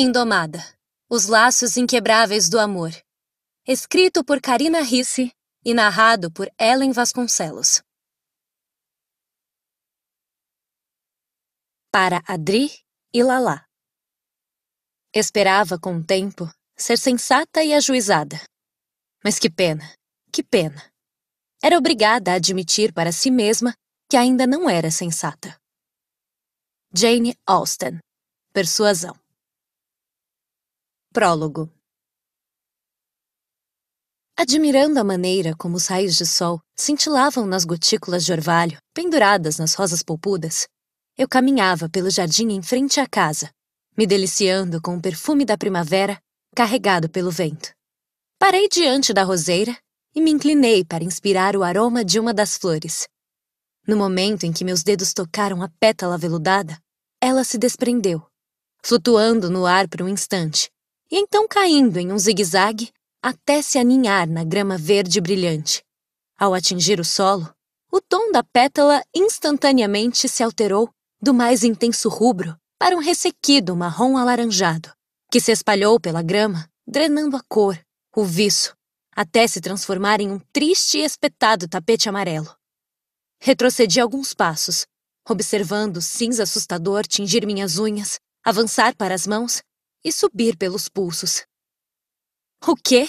Indomada. Os laços inquebráveis do amor. Escrito por Karina Risse e narrado por Ellen Vasconcelos. Para Adri e Lala. Esperava com o tempo ser sensata e ajuizada. Mas que pena, que pena. Era obrigada a admitir para si mesma que ainda não era sensata. Jane Austen. Persuasão. Prólogo Admirando a maneira como os raios de sol cintilavam nas gotículas de orvalho penduradas nas rosas polpudas, eu caminhava pelo jardim em frente à casa, me deliciando com o perfume da primavera carregado pelo vento. Parei diante da roseira e me inclinei para inspirar o aroma de uma das flores. No momento em que meus dedos tocaram a pétala veludada, ela se desprendeu, flutuando no ar por um instante, e então caindo em um zigue-zague até se aninhar na grama verde brilhante. Ao atingir o solo, o tom da pétala instantaneamente se alterou do mais intenso rubro para um ressequido marrom alaranjado, que se espalhou pela grama, drenando a cor, o viço, até se transformar em um triste e espetado tapete amarelo. Retrocedi alguns passos, observando o cinza assustador tingir minhas unhas, avançar para as mãos e subir pelos pulsos. O quê?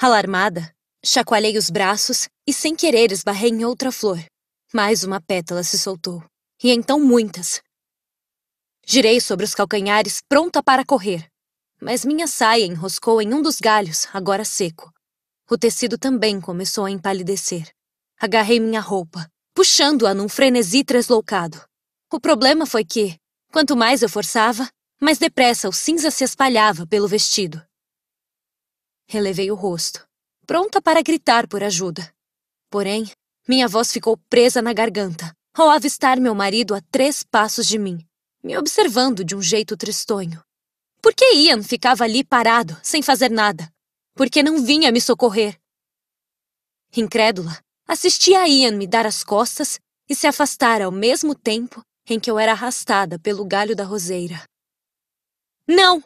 Alarmada, chacoalhei os braços e sem querer esbarrei em outra flor. Mais uma pétala se soltou, e então muitas. Girei sobre os calcanhares, pronta para correr, mas minha saia enroscou em um dos galhos, agora seco. O tecido também começou a empalidecer. Agarrei minha roupa, puxando-a num frenesi tresloucado. O problema foi que, quanto mais eu forçava, mas depressa o cinza se espalhava pelo vestido. Relevei o rosto, pronta para gritar por ajuda. Porém, minha voz ficou presa na garganta ao avistar meu marido a três passos de mim, me observando de um jeito tristonho. Por que Ian ficava ali parado, sem fazer nada? Por que não vinha me socorrer? Incrédula, assisti a Ian me dar as costas e se afastar ao mesmo tempo em que eu era arrastada pelo galho da roseira. Não!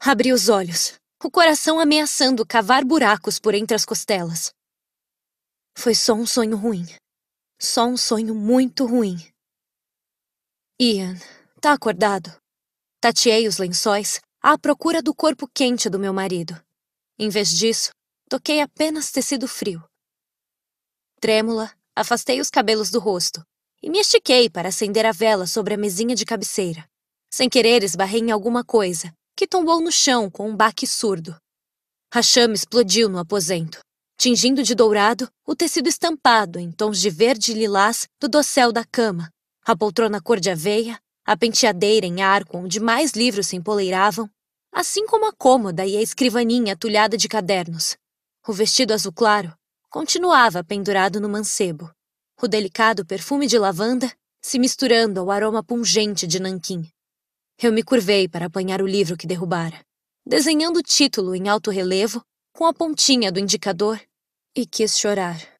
Abri os olhos, o coração ameaçando cavar buracos por entre as costelas. Foi só um sonho ruim. Só um sonho muito ruim. Ian, tá acordado? Tateei os lençóis à procura do corpo quente do meu marido. Em vez disso, toquei apenas tecido frio. Trêmula, afastei os cabelos do rosto e me estiquei para acender a vela sobre a mesinha de cabeceira. Sem querer, esbarrei em alguma coisa, que tombou no chão com um baque surdo. A chama explodiu no aposento, tingindo de dourado o tecido estampado em tons de verde e lilás do dossel da cama, a poltrona cor de aveia, a penteadeira em arco onde mais livros se empoleiravam, assim como a cômoda e a escrivaninha atulhada de cadernos. O vestido azul claro continuava pendurado no mancebo, o delicado perfume de lavanda se misturando ao aroma pungente de nanquim. Eu me curvei para apanhar o livro que derrubara, desenhando o título em alto relevo com a pontinha do indicador, e quis chorar.